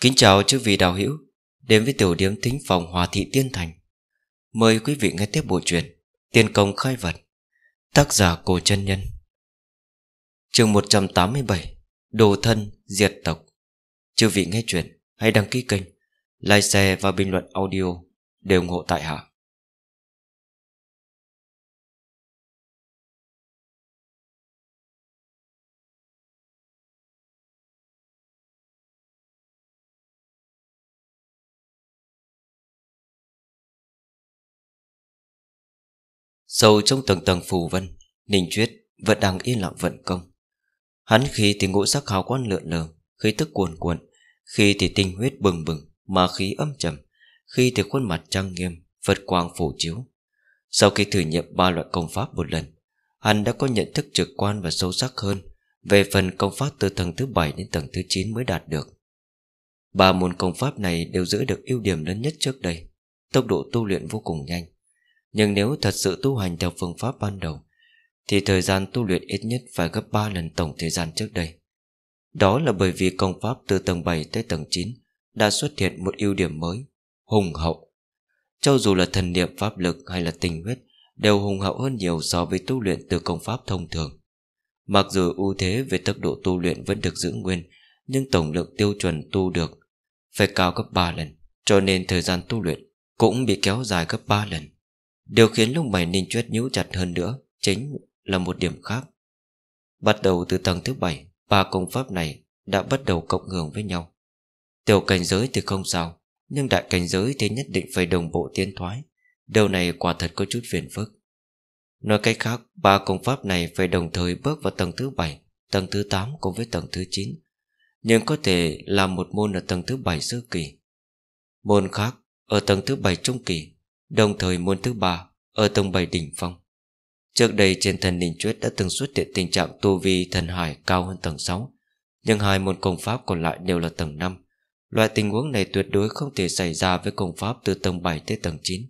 Kính chào chư vị đạo hữu Đến với tiểu điểm thính phòng Hòa Thị Tiên Thành Mời quý vị nghe tiếp bộ truyện Tiên Công Khai Vật Tác giả Cổ chân Nhân chương 187 Đồ Thân Diệt Tộc Chư vị nghe chuyện Hãy đăng ký kênh Like, share và bình luận audio Để ủng hộ tại hạ Sâu trong tầng tầng phù vân Ninh Chuyết vẫn đang yên lặng vận công Hắn khi thì ngũ sắc hào quan lượn lờ Khí tức cuồn cuộn Khi thì tinh huyết bừng bừng Mà khí âm trầm Khi thì khuôn mặt trăng nghiêm Phật quang phủ chiếu Sau khi thử nghiệm ba loại công pháp một lần Hắn đã có nhận thức trực quan và sâu sắc hơn Về phần công pháp từ tầng thứ 7 đến tầng thứ 9 mới đạt được Ba môn công pháp này đều giữ được ưu điểm lớn nhất trước đây Tốc độ tu luyện vô cùng nhanh nhưng nếu thật sự tu hành theo phương pháp ban đầu Thì thời gian tu luyện ít nhất phải gấp 3 lần tổng thời gian trước đây Đó là bởi vì công pháp từ tầng 7 tới tầng 9 Đã xuất hiện một ưu điểm mới Hùng hậu Cho dù là thần niệm pháp lực hay là tình huyết Đều hùng hậu hơn nhiều so với tu luyện từ công pháp thông thường Mặc dù ưu thế về tốc độ tu luyện vẫn được giữ nguyên Nhưng tổng lượng tiêu chuẩn tu được Phải cao gấp 3 lần Cho nên thời gian tu luyện Cũng bị kéo dài gấp 3 lần Điều khiến lông mày Ninh Chuyết nhíu chặt hơn nữa Chính là một điểm khác Bắt đầu từ tầng thứ bảy Ba công pháp này đã bắt đầu cộng hưởng với nhau Tiểu cảnh giới thì không sao Nhưng đại cảnh giới thì nhất định phải đồng bộ tiến thoái Điều này quả thật có chút phiền phức Nói cách khác Ba công pháp này phải đồng thời bước vào tầng thứ bảy Tầng thứ 8 cùng với tầng thứ 9 Nhưng có thể là một môn ở tầng thứ 7 sơ kỳ Môn khác ở tầng thứ 7 trung kỳ Đồng thời môn thứ ba Ở tầng bảy đỉnh phong Trước đây trên thần đỉnh truyết đã từng xuất hiện tình trạng tu vi thần hải cao hơn tầng 6 Nhưng hai môn công pháp còn lại đều là tầng 5 Loại tình huống này tuyệt đối không thể xảy ra với công pháp từ tầng 7 tới tầng 9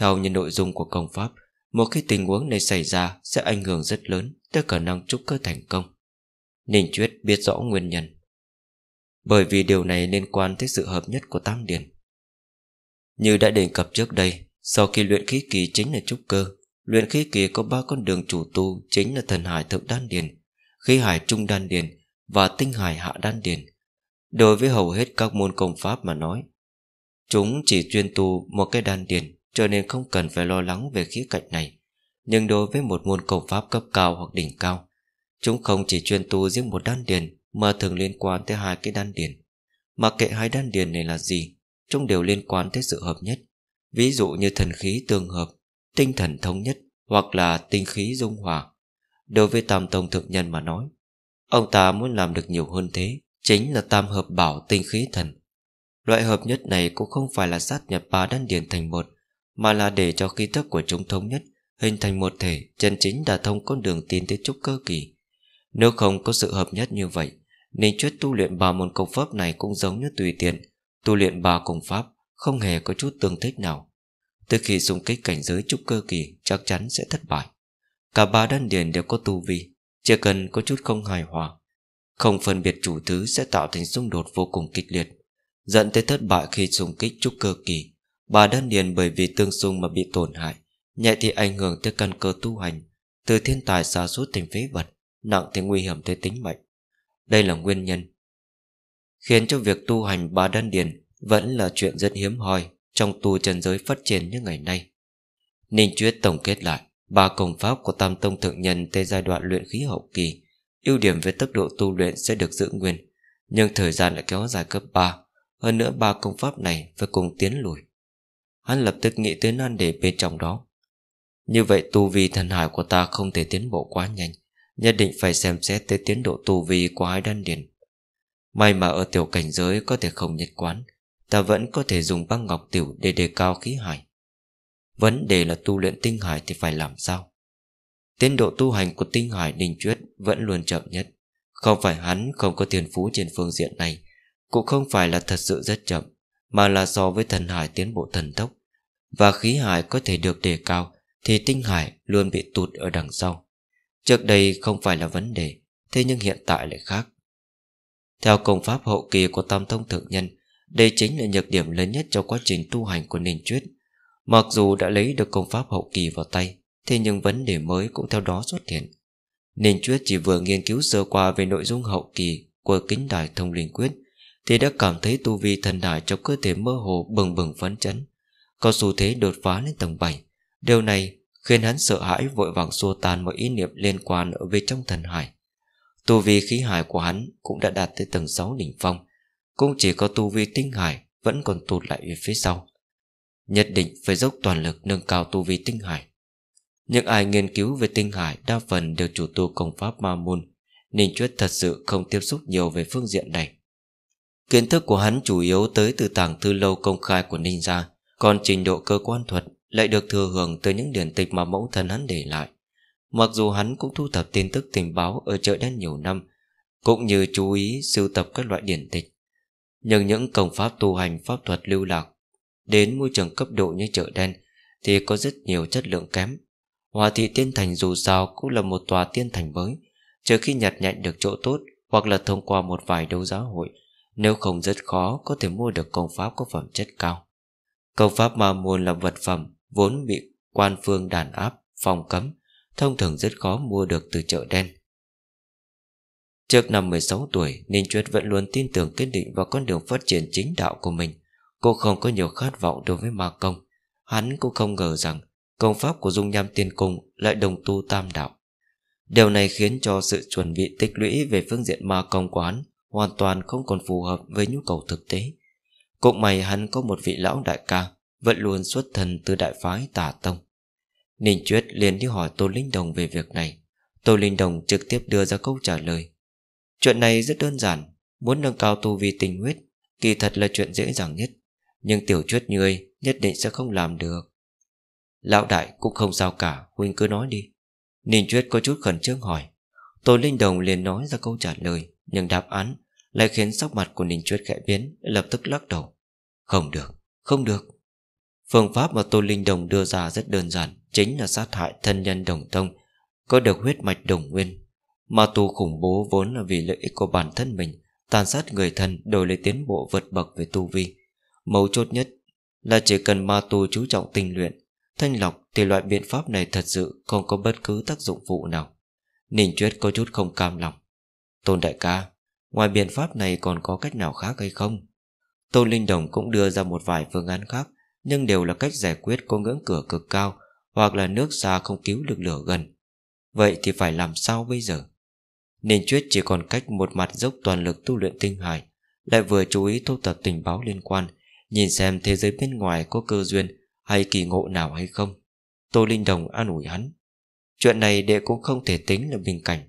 Theo như nội dung của công pháp Một khi tình huống này xảy ra sẽ ảnh hưởng rất lớn tới khả năng trúc cơ thành công Ninh Chuyết biết rõ nguyên nhân Bởi vì điều này liên quan tới sự hợp nhất của Tam Điển Như đã đề cập trước đây sau khi luyện khí kỳ chính là trúc cơ Luyện khí kỳ có ba con đường chủ tu Chính là thần hải thượng đan điền Khí hải trung đan điền Và tinh hải hạ đan điền Đối với hầu hết các môn công pháp mà nói Chúng chỉ chuyên tu một cái đan điền Cho nên không cần phải lo lắng về khía cạnh này Nhưng đối với một môn công pháp cấp cao hoặc đỉnh cao Chúng không chỉ chuyên tu riêng một đan điền Mà thường liên quan tới hai cái đan điền Mà kệ hai đan điền này là gì Chúng đều liên quan tới sự hợp nhất ví dụ như thần khí tương hợp, tinh thần thống nhất hoặc là tinh khí dung hòa. Đối với tam tông thực nhân mà nói, ông ta muốn làm được nhiều hơn thế, chính là tam hợp bảo tinh khí thần. Loại hợp nhất này cũng không phải là sát nhập ba đan điền thành một, mà là để cho khí thức của chúng thống nhất, hình thành một thể, chân chính đã thông con đường tiến tới trúc cơ kỳ. Nếu không có sự hợp nhất như vậy, nên chuyết tu luyện ba môn công pháp này cũng giống như tùy tiện, tu luyện ba công pháp không hề có chút tương thích nào Từ khi xung kích cảnh giới trúc cơ kỳ Chắc chắn sẽ thất bại Cả ba đan điền đều có tu vi Chỉ cần có chút không hài hòa Không phân biệt chủ thứ sẽ tạo thành xung đột vô cùng kịch liệt Dẫn tới thất bại khi xung kích trúc cơ kỳ ba đan điền bởi vì tương xung mà bị tổn hại Nhẹ thì ảnh hưởng tới căn cơ tu hành Từ thiên tài xa suốt thành phế vật Nặng thì nguy hiểm tới tính mệnh Đây là nguyên nhân Khiến cho việc tu hành ba đan điền vẫn là chuyện rất hiếm hoi trong tu chân giới phát triển như ngày nay. Ninh Chuyết tổng kết lại, ba công pháp của Tam Tông Thượng Nhân tới giai đoạn luyện khí hậu kỳ, ưu điểm về tốc độ tu luyện sẽ được giữ nguyên, nhưng thời gian lại kéo dài cấp 3, hơn nữa ba công pháp này phải cùng tiến lùi. Hắn lập tức nghĩ tới nan đề bên trong đó. Như vậy tu vi thần hải của ta không thể tiến bộ quá nhanh, nhất định phải xem xét tới tiến độ tu vi của hai đan điền. May mà ở tiểu cảnh giới có thể không nhất quán, Ta vẫn có thể dùng băng ngọc tiểu để đề cao khí hải Vấn đề là tu luyện tinh hải thì phải làm sao Tiến độ tu hành của tinh hải đình truyết vẫn luôn chậm nhất Không phải hắn không có tiền phú trên phương diện này Cũng không phải là thật sự rất chậm Mà là so với thần hải tiến bộ thần tốc Và khí hải có thể được đề cao Thì tinh hải luôn bị tụt ở đằng sau Trước đây không phải là vấn đề Thế nhưng hiện tại lại khác Theo công pháp hậu kỳ của tam thông thượng nhân đây chính là nhược điểm lớn nhất trong quá trình tu hành của Ninh Chuyết Mặc dù đã lấy được công pháp hậu kỳ vào tay Thế nhưng vấn đề mới cũng theo đó xuất hiện Ninh Chuyết chỉ vừa nghiên cứu sơ qua về nội dung hậu kỳ của kính đài thông linh quyết Thì đã cảm thấy tu vi thần đài trong cơ thể mơ hồ bừng bừng phấn chấn Có xu thế đột phá lên tầng 7 Điều này khiến hắn sợ hãi vội vàng xua tan mọi ý niệm liên quan ở bên trong thần hải Tu vi khí hải của hắn cũng đã đạt tới tầng 6 đỉnh phong cũng chỉ có tu vi tinh hải Vẫn còn tụt lại về phía sau Nhất định phải dốc toàn lực nâng cao tu vi tinh hải Những ai nghiên cứu về tinh hải Đa phần đều chủ tu công pháp ma môn Ninh Chuyết thật sự không tiếp xúc nhiều về phương diện này Kiến thức của hắn chủ yếu tới từ tảng thư lâu công khai của Ninh gia Còn trình độ cơ quan thuật lại được thừa hưởng từ những điển tịch mà mẫu thân hắn để lại Mặc dù hắn cũng thu thập tin tức tình báo ở chợ đen nhiều năm Cũng như chú ý sưu tập các loại điển tịch nhưng những công pháp tu hành pháp thuật lưu lạc Đến môi trường cấp độ như chợ đen Thì có rất nhiều chất lượng kém Hòa thị tiên thành dù sao cũng là một tòa tiên thành mới Trừ khi nhặt nhạnh được chỗ tốt Hoặc là thông qua một vài đấu giá hội Nếu không rất khó có thể mua được công pháp có phẩm chất cao Công pháp ma môn là vật phẩm Vốn bị quan phương đàn áp, phòng cấm Thông thường rất khó mua được từ chợ đen Trước năm 16 tuổi, Ninh Chuyết vẫn luôn tin tưởng kiên định vào con đường phát triển chính đạo của mình. Cô không có nhiều khát vọng đối với ma công. Hắn cũng không ngờ rằng công pháp của Dung Nham Tiên Cung lại đồng tu tam đạo. Điều này khiến cho sự chuẩn bị tích lũy về phương diện ma công của hắn hoàn toàn không còn phù hợp với nhu cầu thực tế. Cũng may hắn có một vị lão đại ca vẫn luôn xuất thần từ đại phái tả tông. Ninh Chuyết liền đi hỏi Tô Linh Đồng về việc này. Tô Linh Đồng trực tiếp đưa ra câu trả lời Chuyện này rất đơn giản Muốn nâng cao tu vi tình huyết Kỳ thật là chuyện dễ dàng nhất Nhưng tiểu truyết như ấy nhất định sẽ không làm được Lão đại cũng không sao cả Huynh cứ nói đi Ninh truyết có chút khẩn trương hỏi Tô Linh Đồng liền nói ra câu trả lời Nhưng đáp án lại khiến sắc mặt của Ninh Chuyết khẽ biến Lập tức lắc đầu Không được, không được Phương pháp mà Tô Linh Đồng đưa ra rất đơn giản Chính là sát hại thân nhân đồng tông Có được huyết mạch đồng nguyên Ma tu khủng bố vốn là vì lợi ích của bản thân mình Tàn sát người thân đổi lấy tiến bộ vượt bậc về tu vi Mấu chốt nhất là chỉ cần ma tu chú trọng tinh luyện Thanh lọc thì loại biện pháp này thật sự không có bất cứ tác dụng phụ nào Ninh Chuyết có chút không cam lòng Tôn đại ca Ngoài biện pháp này còn có cách nào khác hay không? Tôn Linh Đồng cũng đưa ra một vài phương án khác Nhưng đều là cách giải quyết có ngưỡng cửa cực cao Hoặc là nước xa không cứu được lửa gần Vậy thì phải làm sao bây giờ? Nên Chuyết chỉ còn cách một mặt dốc toàn lực tu luyện tinh hải Lại vừa chú ý thu tập tình báo liên quan Nhìn xem thế giới bên ngoài có cơ duyên Hay kỳ ngộ nào hay không Tô Linh Đồng an ủi hắn Chuyện này đệ cũng không thể tính là bình cảnh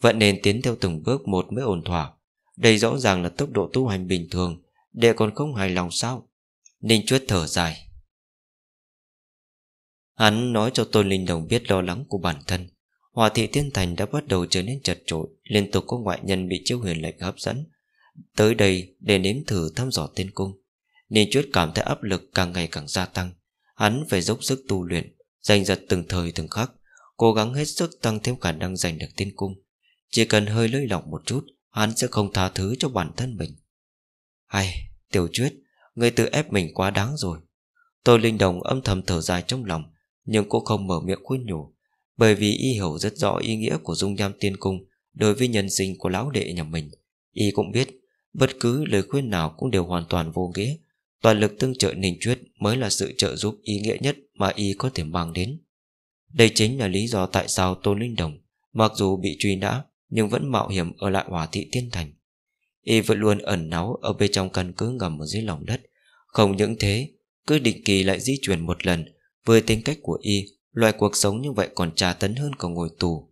Vẫn nên tiến theo từng bước một mới ổn thỏa Đây rõ ràng là tốc độ tu hành bình thường Đệ còn không hài lòng sao Ninh Chuyết thở dài Hắn nói cho Tôn Linh Đồng biết lo lắng của bản thân Hòa thị thiên thành đã bắt đầu trở nên chật trội Liên tục có ngoại nhân bị chiêu huyền lệnh hấp dẫn Tới đây để nếm thử thăm dò tiên cung Ninh Chuyết cảm thấy áp lực càng ngày càng gia tăng Hắn phải dốc sức tu luyện Giành giật từng thời từng khắc Cố gắng hết sức tăng thêm khả năng giành được tiên cung Chỉ cần hơi lơi lỏng một chút Hắn sẽ không tha thứ cho bản thân mình Hay, Tiểu Chuyết Người tự ép mình quá đáng rồi Tô linh đồng âm thầm thở dài trong lòng Nhưng cô không mở miệng khuyên nhủ bởi vì y hiểu rất rõ ý nghĩa của dung nham tiên cung Đối với nhân sinh của lão đệ nhà mình Y cũng biết Bất cứ lời khuyên nào cũng đều hoàn toàn vô nghĩa Toàn lực tương trợ Ninh Chuyết mới là sự trợ giúp ý nghĩa nhất mà y có thể mang đến. Đây chính là lý do tại sao Tôn Linh Đồng, mặc dù bị truy nã, nhưng vẫn mạo hiểm ở lại hỏa thị tiên thành. Y vẫn luôn ẩn náu ở bên trong căn cứ ngầm ở dưới lòng đất. Không những thế, cứ định kỳ lại di chuyển một lần, với tính cách của Y loại cuộc sống như vậy còn tra tấn hơn cả ngồi tù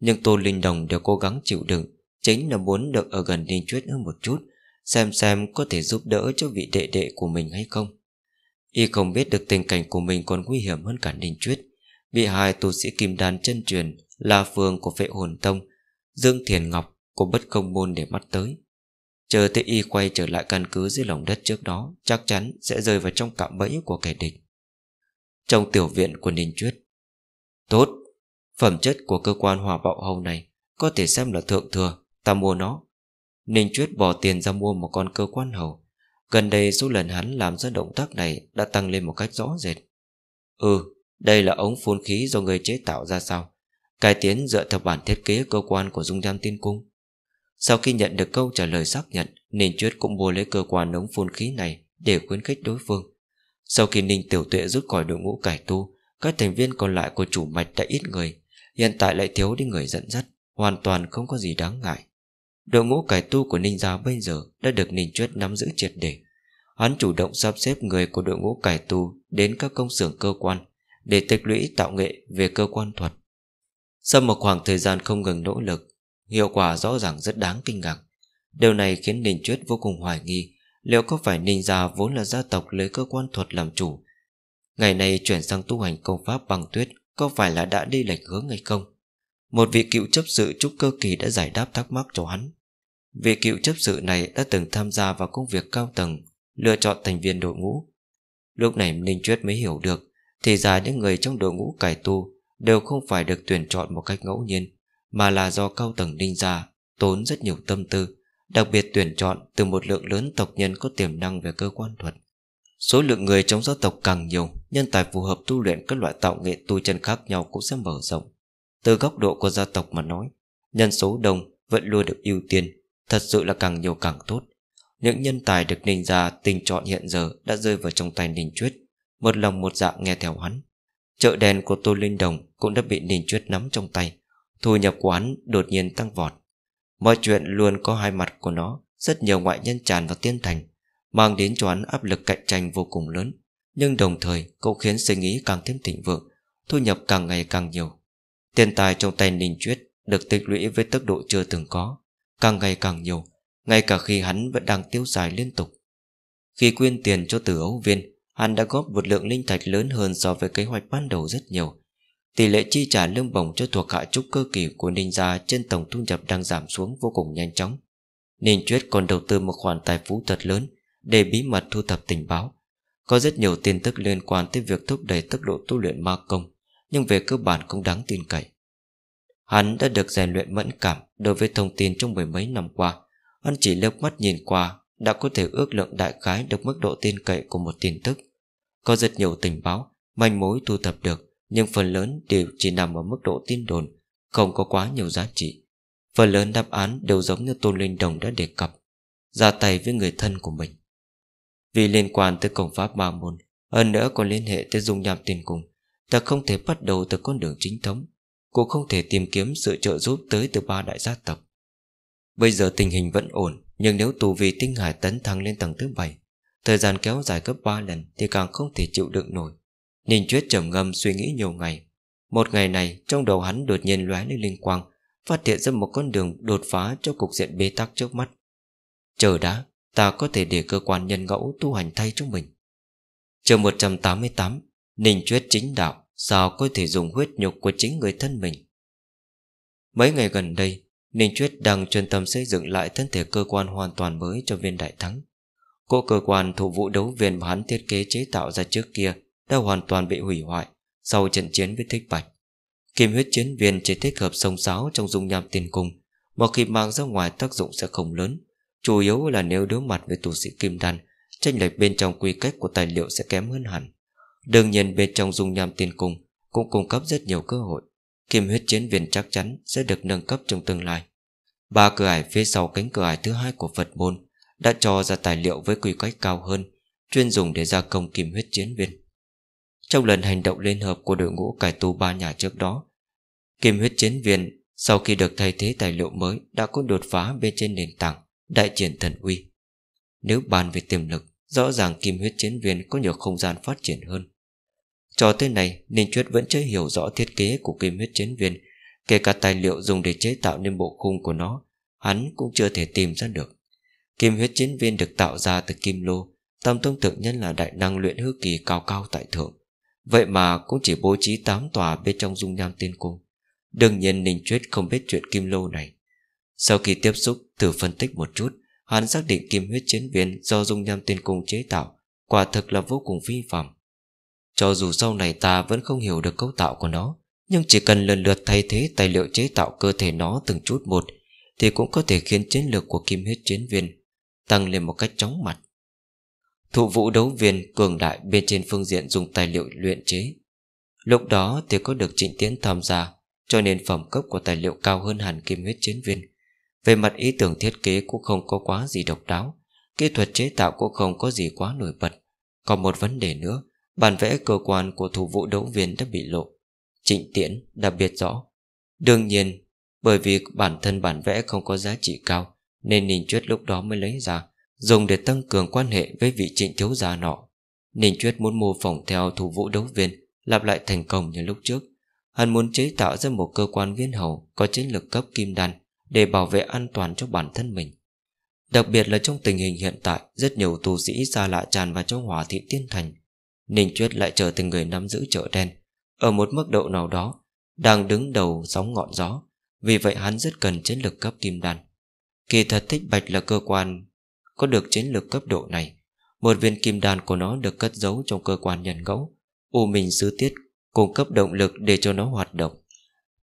Nhưng Tô Linh Đồng đều cố gắng chịu đựng Chính là muốn được ở gần Ninh Chuyết hơn một chút Xem xem có thể giúp đỡ cho vị đệ đệ của mình hay không Y không biết được tình cảnh của mình còn nguy hiểm hơn cả Ninh Chuyết Bị hai tu sĩ kim đan chân truyền Là phường của vệ hồn tông Dương Thiền Ngọc của bất công môn để mắt tới Chờ thấy y quay trở lại căn cứ dưới lòng đất trước đó Chắc chắn sẽ rơi vào trong cạm bẫy của kẻ địch Trong tiểu viện của Ninh Chuyết Tốt Phẩm chất của cơ quan hòa bạo hầu này Có thể xem là thượng thừa Ta mua nó Ninh Chuyết bỏ tiền ra mua một con cơ quan hầu Gần đây số lần hắn làm ra động tác này Đã tăng lên một cách rõ rệt Ừ Đây là ống phun khí do người chế tạo ra sao Cải tiến dựa theo bản thiết kế cơ quan của dung nham tiên cung Sau khi nhận được câu trả lời xác nhận Ninh Chuyết cũng mua lấy cơ quan ống phun khí này Để khuyến khích đối phương Sau khi Ninh Tiểu Tuệ rút khỏi đội ngũ cải tu các thành viên còn lại của chủ mạch đã ít người Hiện tại lại thiếu đi người dẫn dắt Hoàn toàn không có gì đáng ngại Đội ngũ cải tu của Ninh Gia bây giờ Đã được Ninh Chuyết nắm giữ triệt để Hắn chủ động sắp xếp người của đội ngũ cải tu Đến các công xưởng cơ quan Để tích lũy tạo nghệ về cơ quan thuật Sau một khoảng thời gian không ngừng nỗ lực Hiệu quả rõ ràng rất đáng kinh ngạc Điều này khiến Ninh Chuyết vô cùng hoài nghi Liệu có phải Ninh Gia vốn là gia tộc lấy cơ quan thuật làm chủ Ngày này chuyển sang tu hành công pháp băng tuyết Có phải là đã đi lệch hướng hay không Một vị cựu chấp sự trúc cơ kỳ đã giải đáp thắc mắc cho hắn Vị cựu chấp sự này đã từng tham gia vào công việc cao tầng Lựa chọn thành viên đội ngũ Lúc này Ninh Chuyết mới hiểu được Thì ra những người trong đội ngũ cải tu Đều không phải được tuyển chọn một cách ngẫu nhiên Mà là do cao tầng ninh ra Tốn rất nhiều tâm tư Đặc biệt tuyển chọn từ một lượng lớn tộc nhân có tiềm năng về cơ quan thuật Số lượng người trong gia tộc càng nhiều Nhân tài phù hợp tu luyện các loại tạo nghệ tu chân khác nhau cũng sẽ mở rộng Từ góc độ của gia tộc mà nói Nhân số đông vẫn luôn được ưu tiên Thật sự là càng nhiều càng tốt Những nhân tài được ninh ra tình chọn hiện giờ đã rơi vào trong tay ninh truyết Một lòng một dạ nghe theo hắn Chợ đèn của Tô Linh Đồng cũng đã bị ninh truyết nắm trong tay Thu nhập quán đột nhiên tăng vọt Mọi chuyện luôn có hai mặt của nó Rất nhiều ngoại nhân tràn vào tiên thành mang đến cho hắn áp lực cạnh tranh vô cùng lớn, nhưng đồng thời cũng khiến suy nghĩ càng thêm thịnh vượng, thu nhập càng ngày càng nhiều. Tiền tài trong tay Ninh Chuyết được tích lũy với tốc độ chưa từng có, càng ngày càng nhiều, ngay cả khi hắn vẫn đang tiêu xài liên tục. Khi quyên tiền cho tử ấu viên, hắn đã góp một lượng linh thạch lớn hơn so với kế hoạch ban đầu rất nhiều. Tỷ lệ chi trả lương bổng cho thuộc hạ trúc cơ kỳ của Ninh gia trên tổng thu nhập đang giảm xuống vô cùng nhanh chóng. Ninh Chuyết còn đầu tư một khoản tài phú thật lớn để bí mật thu thập tình báo. Có rất nhiều tin tức liên quan tới việc thúc đẩy tốc độ tu luyện ma công, nhưng về cơ bản cũng đáng tin cậy. Hắn đã được rèn luyện mẫn cảm đối với thông tin trong mười mấy năm qua. Hắn chỉ lướt mắt nhìn qua đã có thể ước lượng đại khái được mức độ tin cậy của một tin tức. Có rất nhiều tình báo, manh mối thu thập được, nhưng phần lớn đều chỉ nằm ở mức độ tin đồn, không có quá nhiều giá trị. Phần lớn đáp án đều giống như Tôn Linh Đồng đã đề cập, ra tay với người thân của mình. Vì liên quan tới cổng pháp ba môn Hơn nữa còn liên hệ tới dung nham tiền cùng Ta không thể bắt đầu từ con đường chính thống Cũng không thể tìm kiếm sự trợ giúp tới từ ba đại gia tộc Bây giờ tình hình vẫn ổn Nhưng nếu tù vì tinh hải tấn thăng lên tầng thứ 7 Thời gian kéo dài gấp 3 lần Thì càng không thể chịu đựng nổi Ninh Chuyết trầm ngâm suy nghĩ nhiều ngày Một ngày này trong đầu hắn đột nhiên lóe lên linh quang Phát hiện ra một con đường đột phá cho cục diện bế tắc trước mắt Chờ đã Ta có thể để cơ quan nhân ngẫu tu hành thay cho mình Trường 188 Ninh Chuyết chính đạo Sao có thể dùng huyết nhục của chính người thân mình Mấy ngày gần đây Ninh Chuyết đang chuyên tâm xây dựng lại thân thể cơ quan hoàn toàn mới cho viên đại thắng Cô cơ quan thủ vụ đấu viên mà hắn thiết kế chế tạo ra trước kia Đã hoàn toàn bị hủy hoại Sau trận chiến với thích bạch Kim huyết chiến viên chỉ thích hợp sông sáo trong dung nham tiền cùng, một khi mang ra ngoài tác dụng sẽ không lớn Chủ yếu là nếu đối mặt với tù sĩ kim đan Tranh lệch bên trong quy cách của tài liệu sẽ kém hơn hẳn Đương nhiên bên trong dung nham tiên cung Cũng cung cấp rất nhiều cơ hội Kim huyết chiến viên chắc chắn sẽ được nâng cấp trong tương lai Ba cửa ải phía sau cánh cửa ải thứ hai của Phật môn đã cho ra tài liệu với quy cách cao hơn, chuyên dùng để gia công kim huyết chiến viên. Trong lần hành động liên hợp của đội ngũ cải tu ba nhà trước đó, kim huyết chiến viên sau khi được thay thế tài liệu mới đã có đột phá bên trên nền tảng Đại triển thần uy Nếu bàn về tiềm lực Rõ ràng kim huyết chiến viên có nhiều không gian phát triển hơn Cho tới này Ninh Chuyết vẫn chưa hiểu rõ thiết kế của kim huyết chiến viên Kể cả tài liệu dùng để chế tạo nên bộ khung của nó Hắn cũng chưa thể tìm ra được Kim huyết chiến viên được tạo ra từ kim lô Tam thông tự nhân là đại năng luyện hư kỳ cao cao tại thượng Vậy mà cũng chỉ bố trí 8 tòa bên trong dung nham tiên cung Đương nhiên Ninh Chuyết không biết chuyện kim lô này sau khi tiếp xúc thử phân tích một chút Hắn xác định kim huyết chiến viên do dung nham tiên cung chế tạo Quả thực là vô cùng vi phạm Cho dù sau này ta vẫn không hiểu được cấu tạo của nó Nhưng chỉ cần lần lượt thay thế tài liệu chế tạo cơ thể nó từng chút một Thì cũng có thể khiến chiến lược của kim huyết chiến viên Tăng lên một cách chóng mặt Thụ vũ đấu viên cường đại bên trên phương diện dùng tài liệu luyện chế Lúc đó thì có được trịnh tiễn tham gia Cho nên phẩm cấp của tài liệu cao hơn hẳn kim huyết chiến viên về mặt ý tưởng thiết kế cũng không có quá gì độc đáo Kỹ thuật chế tạo cũng không có gì quá nổi bật Còn một vấn đề nữa Bản vẽ cơ quan của thủ vụ đấu viên đã bị lộ Trịnh Tiễn đặc biệt rõ Đương nhiên Bởi vì bản thân bản vẽ không có giá trị cao Nên Ninh Chuyết lúc đó mới lấy ra Dùng để tăng cường quan hệ với vị trịnh thiếu gia nọ Ninh Chuyết muốn mô phỏng theo thủ vụ đấu viên Lặp lại thành công như lúc trước Hắn muốn chế tạo ra một cơ quan viên hầu Có chiến lực cấp kim đan để bảo vệ an toàn cho bản thân mình. Đặc biệt là trong tình hình hiện tại, rất nhiều tu sĩ xa lạ tràn vào trong hỏa thị tiên thành. Ninh Chuyết lại trở thành người nắm giữ chợ đen, ở một mức độ nào đó, đang đứng đầu sóng ngọn gió, vì vậy hắn rất cần chiến lực cấp kim đan. Kỳ thật thích bạch là cơ quan có được chiến lực cấp độ này, một viên kim đan của nó được cất giấu trong cơ quan nhân ngẫu, u mình sứ tiết cung cấp động lực để cho nó hoạt động.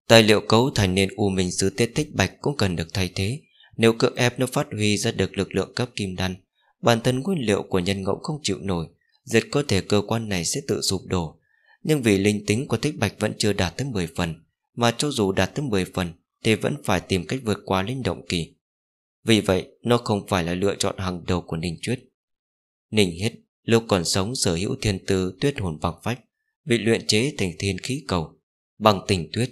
Tài liệu cấu thành nên U Minh Sứ Tiết thích Bạch cũng cần được thay thế Nếu cưỡng ép nó phát huy ra được lực lượng cấp kim đan Bản thân nguyên liệu của nhân ngẫu không chịu nổi Rất có thể cơ quan này sẽ tự sụp đổ Nhưng vì linh tính của thích Bạch vẫn chưa đạt tới 10 phần Mà cho dù đạt tới 10 phần Thì vẫn phải tìm cách vượt qua linh động kỳ Vì vậy nó không phải là lựa chọn hàng đầu của Ninh Chuyết Ninh Hiết lúc còn sống sở hữu thiên tư tuyết hồn bằng phách Bị luyện chế thành thiên khí cầu Bằng tình tuyết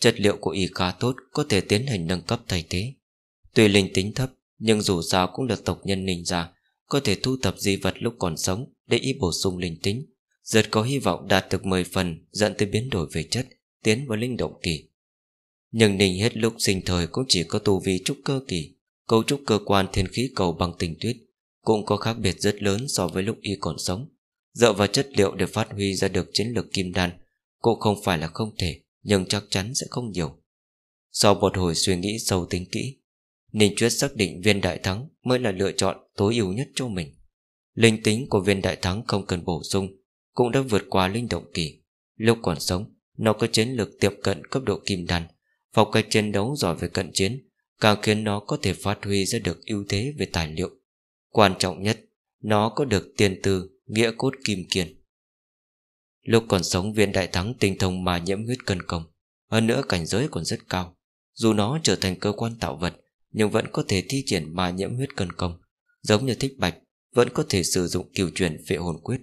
Chất liệu của y khá tốt Có thể tiến hành nâng cấp thay thế Tuy linh tính thấp Nhưng dù sao cũng là tộc nhân ninh già Có thể thu tập di vật lúc còn sống Để y bổ sung linh tính Giật có hy vọng đạt được 10 phần Dẫn tới biến đổi về chất Tiến vào linh động kỳ Nhưng ninh hết lúc sinh thời Cũng chỉ có tu vi trúc cơ kỳ Cấu trúc cơ quan thiên khí cầu bằng tình tuyết Cũng có khác biệt rất lớn so với lúc y còn sống Dựa vào chất liệu để phát huy ra được chiến lược kim đan Cũng không phải là không thể nhưng chắc chắn sẽ không nhiều Sau một hồi suy nghĩ sâu tính kỹ Ninh Chuyết xác định viên đại thắng Mới là lựa chọn tối ưu nhất cho mình Linh tính của viên đại thắng không cần bổ sung Cũng đã vượt qua linh động kỳ Lúc còn sống Nó có chiến lược tiệm cận cấp độ kim đan phòng cách chiến đấu giỏi về cận chiến Càng khiến nó có thể phát huy ra được ưu thế về tài liệu Quan trọng nhất Nó có được tiền từ Nghĩa cốt kim kiền Lúc còn sống viên đại thắng tinh thông mà nhiễm huyết cân công Hơn nữa cảnh giới còn rất cao Dù nó trở thành cơ quan tạo vật Nhưng vẫn có thể thi triển mà nhiễm huyết cân công Giống như thích bạch Vẫn có thể sử dụng kiều truyền vệ hồn quyết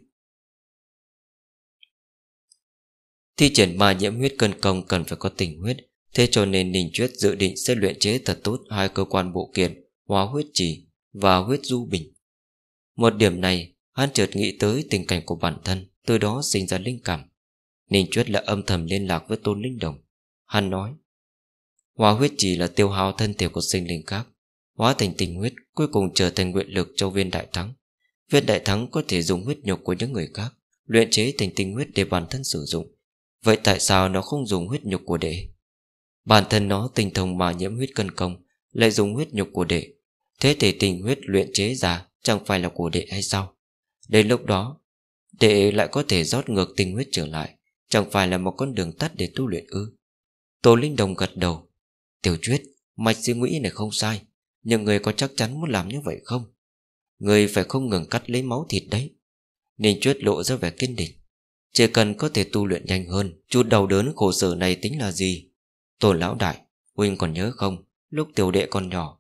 Thi triển ma nhiễm huyết cân công cần phải có tình huyết Thế cho nên Ninh Chuyết dự định sẽ luyện chế thật tốt hai cơ quan bộ kiện Hóa huyết trì và huyết du bình Một điểm này, hắn chợt nghĩ tới tình cảnh của bản thân từ đó sinh ra linh cảm Ninh Chuyết là âm thầm liên lạc với Tôn Linh Đồng Hắn nói Hóa huyết chỉ là tiêu hao thân thể của sinh linh khác Hóa thành tình huyết Cuối cùng trở thành nguyện lực cho viên đại thắng Viên đại thắng có thể dùng huyết nhục của những người khác Luyện chế thành tình huyết để bản thân sử dụng Vậy tại sao nó không dùng huyết nhục của đệ Bản thân nó tinh thông mà nhiễm huyết cân công Lại dùng huyết nhục của đệ Thế thể tình huyết luyện chế ra Chẳng phải là của đệ hay sao Đến lúc đó để lại có thể rót ngược tinh huyết trở lại Chẳng phải là một con đường tắt để tu luyện ư Tô Linh Đồng gật đầu Tiểu Chuyết Mạch suy nghĩ này không sai Nhưng người có chắc chắn muốn làm như vậy không Người phải không ngừng cắt lấy máu thịt đấy Ninh Chuyết lộ ra vẻ kiên định Chỉ cần có thể tu luyện nhanh hơn Chút đau đớn khổ sở này tính là gì Tổ lão đại Huynh còn nhớ không Lúc tiểu đệ còn nhỏ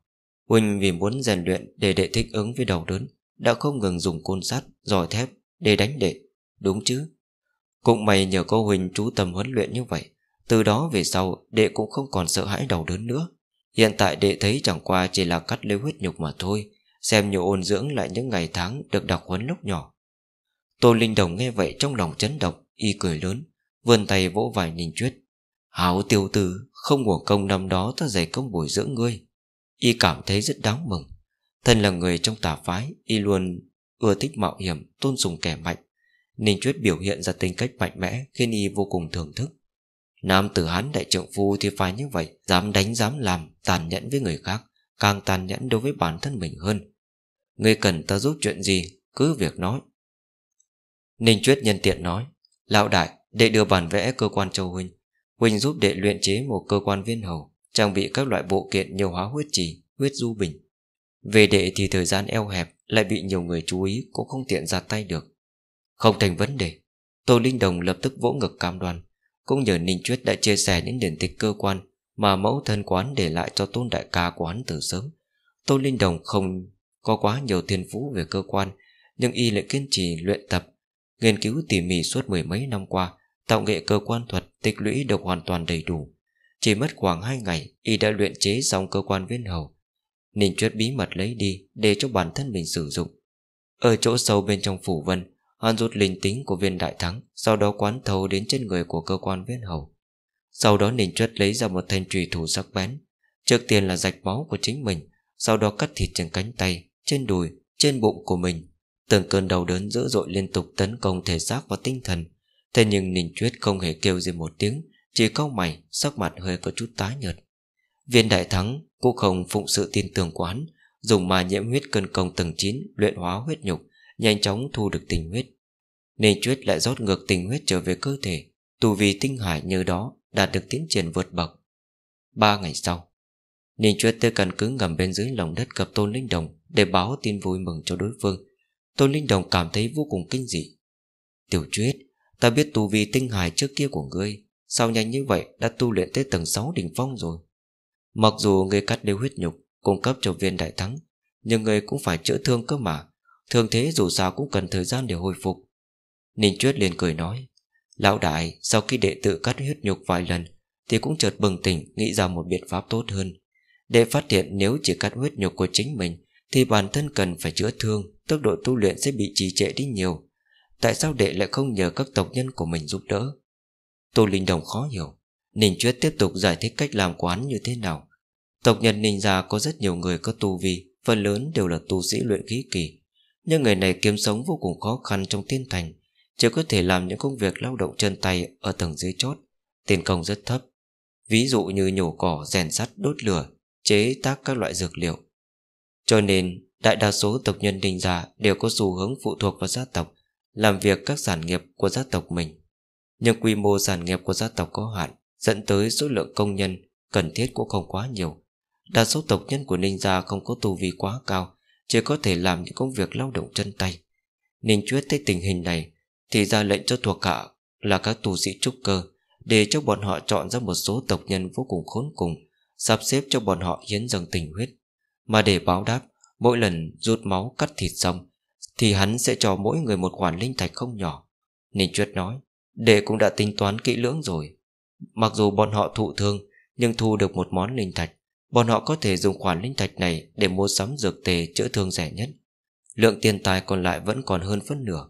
Huynh vì muốn rèn luyện để đệ thích ứng với đầu đớn Đã không ngừng dùng côn sắt, giỏi thép để đánh đệ Đúng chứ Cũng mày nhờ cô Huỳnh chú tâm huấn luyện như vậy Từ đó về sau đệ cũng không còn sợ hãi đầu đớn nữa Hiện tại đệ thấy chẳng qua chỉ là cắt lấy huyết nhục mà thôi Xem như ôn dưỡng lại những ngày tháng được đặc huấn lúc nhỏ Tôn Linh Đồng nghe vậy trong lòng chấn động Y cười lớn Vươn tay vỗ vài nhìn Chuyết Hảo tiêu tử Không uổng công năm đó ta dạy công bồi dưỡng ngươi Y cảm thấy rất đáng mừng Thân là người trong tà phái Y luôn ưa thích mạo hiểm, tôn sùng kẻ mạnh. Ninh Chuyết biểu hiện ra tính cách mạnh mẽ khiến y vô cùng thưởng thức. Nam tử Hán đại trượng phu thì phải như vậy, dám đánh dám làm, tàn nhẫn với người khác, càng tàn nhẫn đối với bản thân mình hơn. Ngươi cần ta giúp chuyện gì, cứ việc nói. Ninh Chuyết nhân tiện nói, lão đại, đệ đưa bản vẽ cơ quan châu huynh. Huynh giúp đệ luyện chế một cơ quan viên hầu, trang bị các loại bộ kiện nhiều hóa huyết trì, huyết du bình. Về đệ thì thời gian eo hẹp, lại bị nhiều người chú ý Cũng không tiện ra tay được Không thành vấn đề Tô Linh Đồng lập tức vỗ ngực cam đoan Cũng nhờ Ninh Chuyết đã chia sẻ những điển tịch cơ quan Mà mẫu thân quán để lại cho tôn đại ca của hắn từ sớm Tô Linh Đồng không có quá nhiều thiên phú về cơ quan Nhưng y lại kiên trì luyện tập Nghiên cứu tỉ mỉ suốt mười mấy năm qua Tạo nghệ cơ quan thuật tích lũy được hoàn toàn đầy đủ Chỉ mất khoảng 2 ngày Y đã luyện chế xong cơ quan viên hầu Ninh Chuyết bí mật lấy đi Để cho bản thân mình sử dụng Ở chỗ sâu bên trong phủ vân Hắn rút linh tính của viên đại thắng Sau đó quán thấu đến trên người của cơ quan viên hầu Sau đó Ninh Chuyết lấy ra một thanh trùy thủ sắc bén Trước tiên là rạch máu của chính mình Sau đó cắt thịt trên cánh tay Trên đùi, trên bụng của mình Từng cơn đau đớn dữ dội liên tục tấn công thể xác và tinh thần Thế nhưng Ninh Chuyết không hề kêu gì một tiếng Chỉ cau mày Sắc mặt hơi có chút tái nhợt Viên đại thắng cũng không phụng sự tin tưởng của hắn Dùng mà nhiễm huyết cân công tầng 9 Luyện hóa huyết nhục Nhanh chóng thu được tình huyết Nên Chuyết lại rót ngược tình huyết trở về cơ thể Tù vì tinh hải như đó Đạt được tiến triển vượt bậc Ba ngày sau nên Chuyết tới căn cứ ngầm bên dưới lòng đất gặp Tôn Linh Đồng Để báo tin vui mừng cho đối phương Tôn Linh Đồng cảm thấy vô cùng kinh dị Tiểu Chuyết Ta biết tu vi tinh hải trước kia của ngươi Sao nhanh như vậy đã tu luyện tới tầng 6 đỉnh phong rồi Mặc dù người cắt đều huyết nhục Cung cấp cho viên đại thắng Nhưng người cũng phải chữa thương cơ mà thường thế dù sao cũng cần thời gian để hồi phục Ninh Chuyết liền cười nói Lão đại sau khi đệ tử cắt huyết nhục vài lần Thì cũng chợt bừng tỉnh Nghĩ ra một biện pháp tốt hơn Để phát hiện nếu chỉ cắt huyết nhục của chính mình Thì bản thân cần phải chữa thương Tốc độ tu luyện sẽ bị trì trệ đi nhiều Tại sao đệ lại không nhờ các tộc nhân của mình giúp đỡ Tô Linh Đồng khó hiểu Ninh Chuyết tiếp tục giải thích cách làm quán như thế nào Tộc nhân Ninh gia có rất nhiều người có tu vi Phần lớn đều là tu sĩ luyện khí kỳ Nhưng người này kiếm sống vô cùng khó khăn trong tiên thành Chỉ có thể làm những công việc lao động chân tay Ở tầng dưới chốt, Tiền công rất thấp Ví dụ như nhổ cỏ, rèn sắt, đốt lửa Chế tác các loại dược liệu Cho nên đại đa số tộc nhân Ninh gia Đều có xu hướng phụ thuộc vào gia tộc Làm việc các sản nghiệp của gia tộc mình Nhưng quy mô sản nghiệp của gia tộc có hạn dẫn tới số lượng công nhân cần thiết cũng không quá nhiều. Đa số tộc nhân của Ninh gia không có tu vi quá cao, chỉ có thể làm những công việc lao động chân tay. Ninh Chuyết thấy tình hình này thì ra lệnh cho thuộc hạ là các tù sĩ trúc cơ để cho bọn họ chọn ra một số tộc nhân vô cùng khốn cùng, sắp xếp cho bọn họ hiến dâng tình huyết. Mà để báo đáp, mỗi lần rút máu cắt thịt xong thì hắn sẽ cho mỗi người một khoản linh thạch không nhỏ. Ninh Chuyết nói, đệ cũng đã tính toán kỹ lưỡng rồi. Mặc dù bọn họ thụ thương Nhưng thu được một món linh thạch Bọn họ có thể dùng khoản linh thạch này Để mua sắm dược tề chữa thương rẻ nhất Lượng tiền tài còn lại vẫn còn hơn phân nửa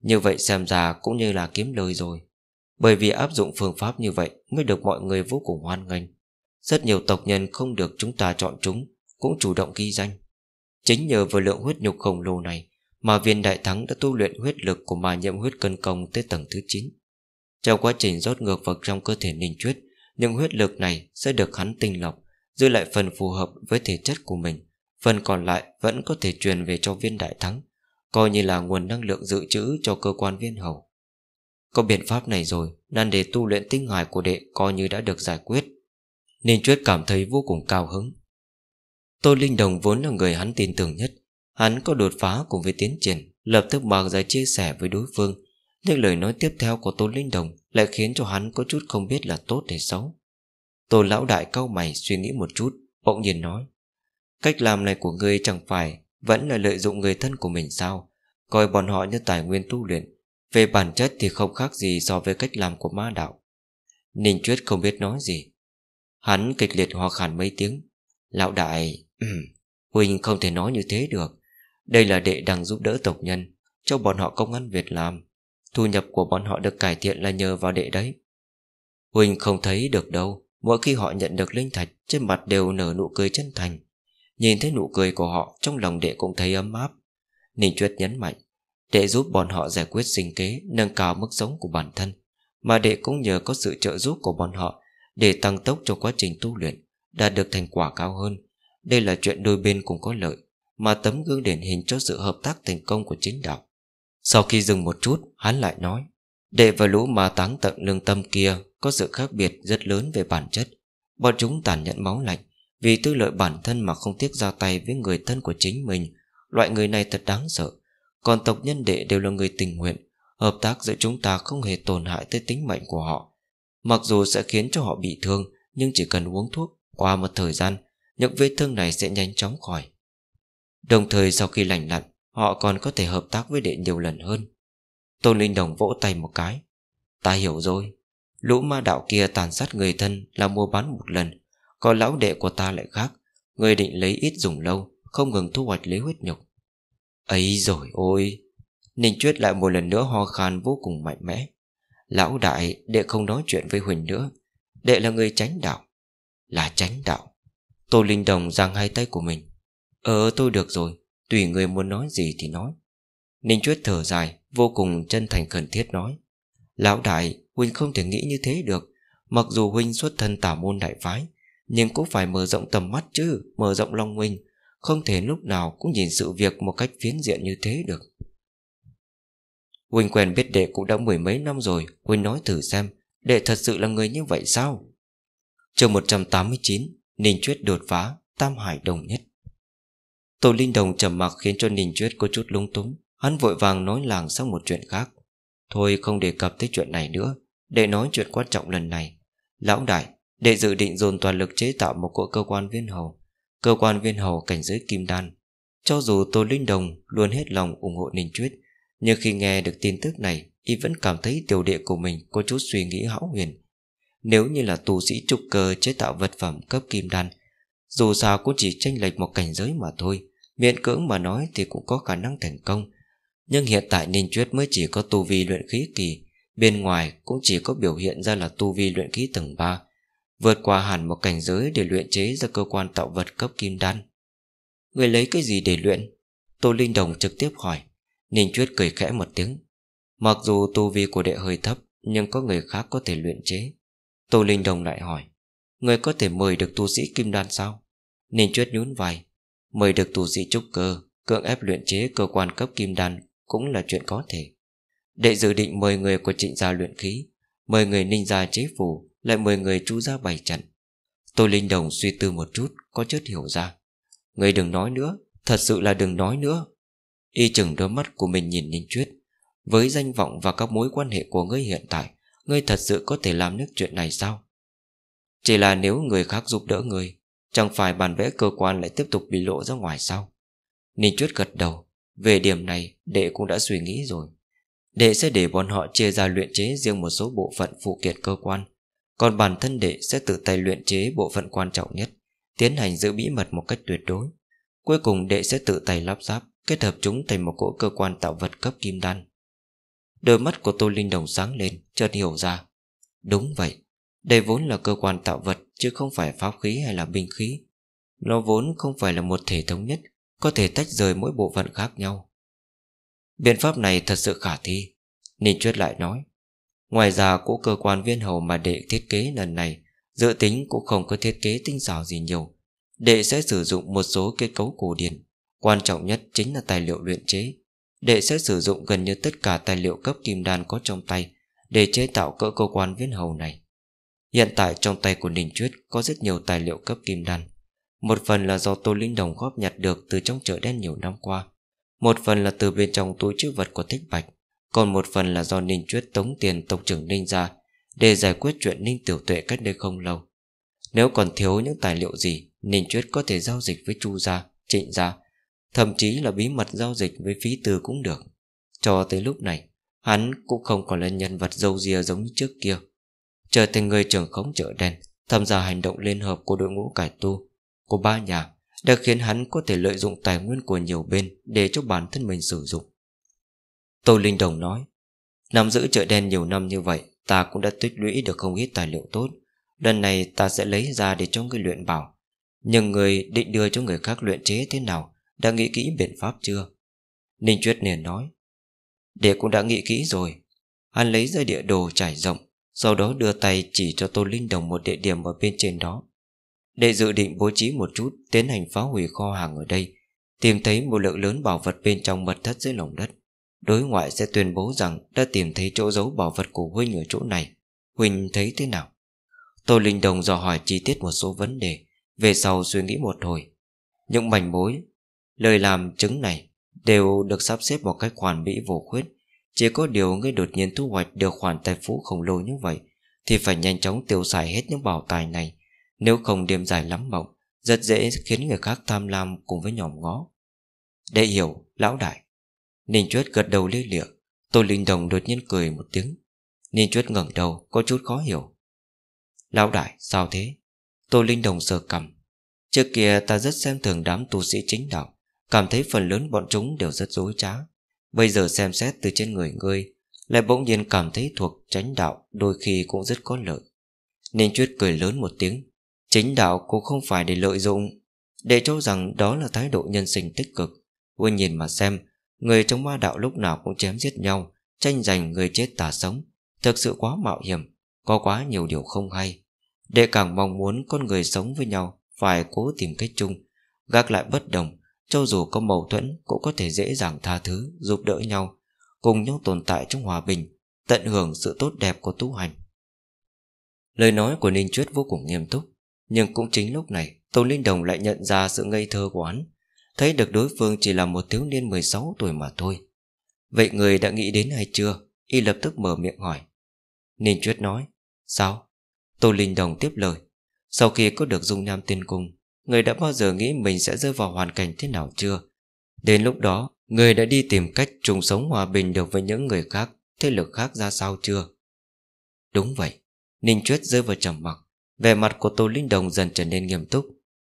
Như vậy xem ra cũng như là kiếm lời rồi Bởi vì áp dụng phương pháp như vậy Mới được mọi người vô cùng hoan nghênh Rất nhiều tộc nhân không được chúng ta chọn chúng Cũng chủ động ghi danh Chính nhờ vào lượng huyết nhục khổng lồ này Mà viên đại thắng đã tu luyện huyết lực Của ma nhiễm huyết cân công tới tầng thứ 9 trong quá trình rót ngược vào trong cơ thể Ninh Chuyết Những huyết lực này sẽ được hắn tinh lọc Giữ lại phần phù hợp với thể chất của mình Phần còn lại vẫn có thể truyền về cho viên đại thắng Coi như là nguồn năng lượng dự trữ cho cơ quan viên hầu Có biện pháp này rồi Nan đề tu luyện tinh hoài của đệ coi như đã được giải quyết Ninh Chuyết cảm thấy vô cùng cao hứng Tô Linh Đồng vốn là người hắn tin tưởng nhất Hắn có đột phá cùng với tiến triển Lập tức bằng ra chia sẻ với đối phương nhưng lời nói tiếp theo của Tôn Linh Đồng Lại khiến cho hắn có chút không biết là tốt hay xấu Tôn lão đại cau mày suy nghĩ một chút Bỗng nhiên nói Cách làm này của ngươi chẳng phải Vẫn là lợi dụng người thân của mình sao Coi bọn họ như tài nguyên tu luyện Về bản chất thì không khác gì so với cách làm của ma đạo Ninh Chuyết không biết nói gì Hắn kịch liệt hòa khản mấy tiếng Lão đại Huynh không thể nói như thế được Đây là đệ đang giúp đỡ tộc nhân Cho bọn họ công ăn việc làm Thu nhập của bọn họ được cải thiện là nhờ vào đệ đấy Huynh không thấy được đâu Mỗi khi họ nhận được linh thạch Trên mặt đều nở nụ cười chân thành Nhìn thấy nụ cười của họ Trong lòng đệ cũng thấy ấm áp Ninh Chuyết nhấn mạnh Đệ giúp bọn họ giải quyết sinh kế Nâng cao mức sống của bản thân Mà đệ cũng nhờ có sự trợ giúp của bọn họ Để tăng tốc cho quá trình tu luyện Đạt được thành quả cao hơn Đây là chuyện đôi bên cùng có lợi Mà tấm gương điển hình cho sự hợp tác thành công của chính đạo sau khi dừng một chút hắn lại nói Đệ và lũ mà táng tận lương tâm kia Có sự khác biệt rất lớn về bản chất Bọn chúng tàn nhẫn máu lạnh Vì tư lợi bản thân mà không tiếc ra tay Với người thân của chính mình Loại người này thật đáng sợ Còn tộc nhân đệ đều là người tình nguyện Hợp tác giữa chúng ta không hề tổn hại tới tính mệnh của họ Mặc dù sẽ khiến cho họ bị thương Nhưng chỉ cần uống thuốc Qua một thời gian Những vết thương này sẽ nhanh chóng khỏi Đồng thời sau khi lành lặn Họ còn có thể hợp tác với đệ nhiều lần hơn Tôn Linh Đồng vỗ tay một cái Ta hiểu rồi Lũ ma đạo kia tàn sát người thân là mua bán một lần Còn lão đệ của ta lại khác Người định lấy ít dùng lâu Không ngừng thu hoạch lấy huyết nhục ấy rồi ôi Ninh Chuyết lại một lần nữa ho khan vô cùng mạnh mẽ Lão đại đệ không nói chuyện với Huỳnh nữa Đệ là người tránh đạo Là tránh đạo Tô Linh Đồng giang hai tay của mình Ờ tôi được rồi Tùy người muốn nói gì thì nói Ninh Chuyết thở dài Vô cùng chân thành khẩn thiết nói Lão đại Huynh không thể nghĩ như thế được Mặc dù Huynh xuất thân tả môn đại phái Nhưng cũng phải mở rộng tầm mắt chứ Mở rộng long Huynh Không thể lúc nào cũng nhìn sự việc một cách phiến diện như thế được Huynh quen biết đệ cũng đã mười mấy năm rồi Huynh nói thử xem Đệ thật sự là người như vậy sao Trường 189 Ninh Chuyết đột phá Tam Hải Đồng Nhất Tổ Linh Đồng trầm mặc khiến cho Ninh Chuyết có chút lung túng Hắn vội vàng nói làng sang một chuyện khác Thôi không đề cập tới chuyện này nữa Để nói chuyện quan trọng lần này Lão đại Đệ dự định dồn toàn lực chế tạo một cỗ cơ quan viên hầu Cơ quan viên hầu cảnh giới kim đan Cho dù Tô Linh Đồng luôn hết lòng ủng hộ Ninh Chuyết Nhưng khi nghe được tin tức này Y vẫn cảm thấy tiểu đệ của mình có chút suy nghĩ hão huyền Nếu như là tu sĩ trục cơ chế tạo vật phẩm cấp kim đan Dù sao cũng chỉ tranh lệch một cảnh giới mà thôi Miễn cưỡng mà nói thì cũng có khả năng thành công Nhưng hiện tại Ninh Chuyết mới chỉ có tu vi luyện khí kỳ Bên ngoài cũng chỉ có biểu hiện ra là tu vi luyện khí tầng 3 Vượt qua hẳn một cảnh giới để luyện chế ra cơ quan tạo vật cấp kim đan Người lấy cái gì để luyện? Tô Linh Đồng trực tiếp hỏi Ninh Chuyết cười khẽ một tiếng Mặc dù tu vi của đệ hơi thấp Nhưng có người khác có thể luyện chế Tô Linh Đồng lại hỏi Người có thể mời được tu sĩ kim đan sao? Ninh Chuyết nhún vai Mời được tù sĩ trúc cơ Cưỡng ép luyện chế cơ quan cấp kim đan Cũng là chuyện có thể Đệ dự định mời người của trịnh gia luyện khí Mời người ninh gia chế phủ Lại mời người chu gia bày trận Tôi linh đồng suy tư một chút Có chất hiểu ra Người đừng nói nữa Thật sự là đừng nói nữa Y chừng đôi mắt của mình nhìn Ninh Chuyết Với danh vọng và các mối quan hệ của ngươi hiện tại Ngươi thật sự có thể làm nước chuyện này sao Chỉ là nếu người khác giúp đỡ ngươi Chẳng phải bản vẽ cơ quan lại tiếp tục bị lộ ra ngoài sao? Ninh Chuyết gật đầu Về điểm này đệ cũng đã suy nghĩ rồi Đệ sẽ để bọn họ chia ra luyện chế riêng một số bộ phận phụ kiện cơ quan Còn bản thân đệ sẽ tự tay luyện chế bộ phận quan trọng nhất Tiến hành giữ bí mật một cách tuyệt đối Cuối cùng đệ sẽ tự tay lắp ráp Kết hợp chúng thành một cỗ cơ quan tạo vật cấp kim đan Đôi mắt của Tô Linh Đồng sáng lên Chợt hiểu ra Đúng vậy Đây vốn là cơ quan tạo vật chứ không phải pháp khí hay là binh khí. Nó vốn không phải là một thể thống nhất, có thể tách rời mỗi bộ phận khác nhau. Biện pháp này thật sự khả thi, Ninh Chuyết lại nói. Ngoài ra cỗ cơ quan viên hầu mà đệ thiết kế lần này, dự tính cũng không có thiết kế tinh xảo gì nhiều. Đệ sẽ sử dụng một số kết cấu cổ điển, quan trọng nhất chính là tài liệu luyện chế. Đệ sẽ sử dụng gần như tất cả tài liệu cấp kim đan có trong tay để chế tạo cỡ cơ quan viên hầu này. Hiện tại trong tay của Ninh Chuyết có rất nhiều tài liệu cấp kim đan Một phần là do Tô Linh Đồng góp nhặt được từ trong chợ đen nhiều năm qua Một phần là từ bên trong túi chữ vật của Thích Bạch Còn một phần là do Ninh Chuyết tống tiền Tổng trưởng Ninh ra Để giải quyết chuyện Ninh Tiểu Tuệ cách đây không lâu Nếu còn thiếu những tài liệu gì Ninh Chuyết có thể giao dịch với Chu Gia, Trịnh Gia Thậm chí là bí mật giao dịch với phí từ cũng được Cho tới lúc này Hắn cũng không còn là nhân vật dâu dìa giống như trước kia trở thành người trưởng khống chợ đen tham gia hành động liên hợp của đội ngũ cải tu của ba nhà đã khiến hắn có thể lợi dụng tài nguyên của nhiều bên để cho bản thân mình sử dụng. Tô Linh Đồng nói, nắm giữ chợ đen nhiều năm như vậy, ta cũng đã tích lũy được không ít tài liệu tốt. Lần này ta sẽ lấy ra để cho người luyện bảo. Nhưng người định đưa cho người khác luyện chế thế nào, đã nghĩ kỹ biện pháp chưa? Ninh Chuyết liền nói, Đệ cũng đã nghĩ kỹ rồi. Hắn lấy ra địa đồ trải rộng, sau đó đưa tay chỉ cho Tô Linh Đồng một địa điểm ở bên trên đó Để dự định bố trí một chút Tiến hành phá hủy kho hàng ở đây Tìm thấy một lượng lớn bảo vật bên trong mật thất dưới lòng đất Đối ngoại sẽ tuyên bố rằng Đã tìm thấy chỗ giấu bảo vật của Huynh ở chỗ này Huynh thấy thế nào Tô Linh Đồng dò hỏi chi tiết một số vấn đề Về sau suy nghĩ một hồi Những mảnh mối Lời làm chứng này Đều được sắp xếp một cách hoàn mỹ vô khuyết chỉ có điều ngươi đột nhiên thu hoạch được khoản tài phú khổng lồ như vậy Thì phải nhanh chóng tiêu xài hết những bảo tài này Nếu không đêm dài lắm mộng Rất dễ khiến người khác tham lam cùng với nhòm ngó để hiểu, lão đại Ninh Chuyết gật đầu lia lịa Tô Linh Đồng đột nhiên cười một tiếng Ninh Chuyết ngẩng đầu có chút khó hiểu Lão đại, sao thế? Tô Linh Đồng sờ cầm Trước kia ta rất xem thường đám tu sĩ chính đạo Cảm thấy phần lớn bọn chúng đều rất dối trá Bây giờ xem xét từ trên người ngươi Lại bỗng nhiên cảm thấy thuộc tránh đạo Đôi khi cũng rất có lợi nên Chuyết cười lớn một tiếng Chính đạo cũng không phải để lợi dụng Để cho rằng đó là thái độ nhân sinh tích cực quên nhìn mà xem Người trong ma đạo lúc nào cũng chém giết nhau Tranh giành người chết tả sống Thực sự quá mạo hiểm Có quá nhiều điều không hay để càng mong muốn con người sống với nhau Phải cố tìm cách chung Gác lại bất đồng cho dù có mâu thuẫn Cũng có thể dễ dàng tha thứ Giúp đỡ nhau Cùng nhau tồn tại trong hòa bình Tận hưởng sự tốt đẹp của tu hành Lời nói của Ninh Chuyết vô cùng nghiêm túc Nhưng cũng chính lúc này Tôn Linh Đồng lại nhận ra sự ngây thơ của hắn Thấy được đối phương chỉ là một thiếu niên 16 tuổi mà thôi Vậy người đã nghĩ đến hay chưa? Y lập tức mở miệng hỏi Ninh Chuyết nói Sao? Tô Linh Đồng tiếp lời Sau khi có được dung nam tiên cung Người đã bao giờ nghĩ mình sẽ rơi vào hoàn cảnh thế nào chưa Đến lúc đó Người đã đi tìm cách chung sống hòa bình được với những người khác Thế lực khác ra sao chưa Đúng vậy Ninh Chuyết rơi vào trầm mặc Vẻ mặt của Tô Linh Đồng dần trở nên nghiêm túc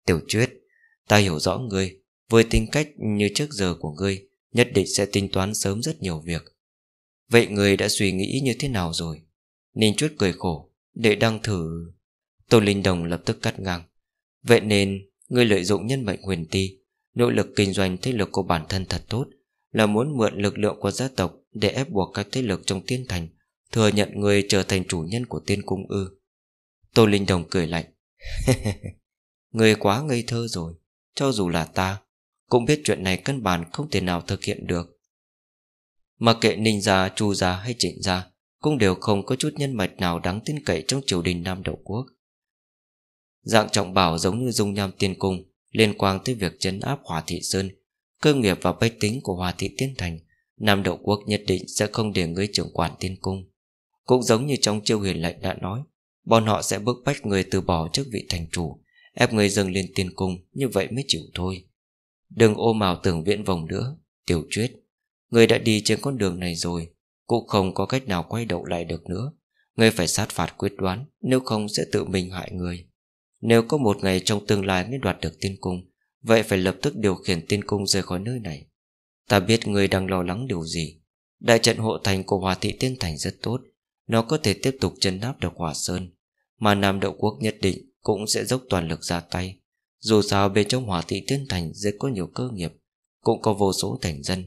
Tiểu Chuyết Ta hiểu rõ ngươi Với tính cách như trước giờ của ngươi Nhất định sẽ tính toán sớm rất nhiều việc Vậy ngươi đã suy nghĩ như thế nào rồi Ninh Chuyết cười khổ Để đăng thử Tô Linh Đồng lập tức cắt ngang Vậy nên Ngươi lợi dụng nhân mệnh huyền ti Nỗ lực kinh doanh thế lực của bản thân thật tốt Là muốn mượn lực lượng của gia tộc Để ép buộc các thế lực trong tiên thành Thừa nhận người trở thành chủ nhân của tiên cung ư Tô Linh Đồng cười lạnh Người quá ngây thơ rồi Cho dù là ta Cũng biết chuyện này căn bản không thể nào thực hiện được Mà kệ ninh gia, chu gia hay trịnh gia Cũng đều không có chút nhân mạch nào đáng tin cậy trong triều đình Nam Đậu Quốc Dạng trọng bảo giống như dung nham tiên cung Liên quan tới việc chấn áp Hòa Thị Sơn Cơ nghiệp và bách tính của Hòa Thị Tiên Thành Nam Đậu Quốc nhất định sẽ không để người trưởng quản tiên cung Cũng giống như trong chiêu huyền lệnh đã nói Bọn họ sẽ bức bách người từ bỏ chức vị thành chủ Ép người dâng lên tiên cung Như vậy mới chịu thôi Đừng ô mào tưởng viễn vòng nữa Tiểu truyết Người đã đi trên con đường này rồi Cũng không có cách nào quay đầu lại được nữa Người phải sát phạt quyết đoán Nếu không sẽ tự mình hại người nếu có một ngày trong tương lai mới đoạt được tiên cung Vậy phải lập tức điều khiển tiên cung rời khỏi nơi này Ta biết người đang lo lắng điều gì Đại trận hộ thành của Hòa Thị Tiên Thành rất tốt Nó có thể tiếp tục chân áp được Hòa Sơn Mà Nam Đậu Quốc nhất định cũng sẽ dốc toàn lực ra tay Dù sao bên trong Hòa Thị Tiên Thành rất có nhiều cơ nghiệp Cũng có vô số thành dân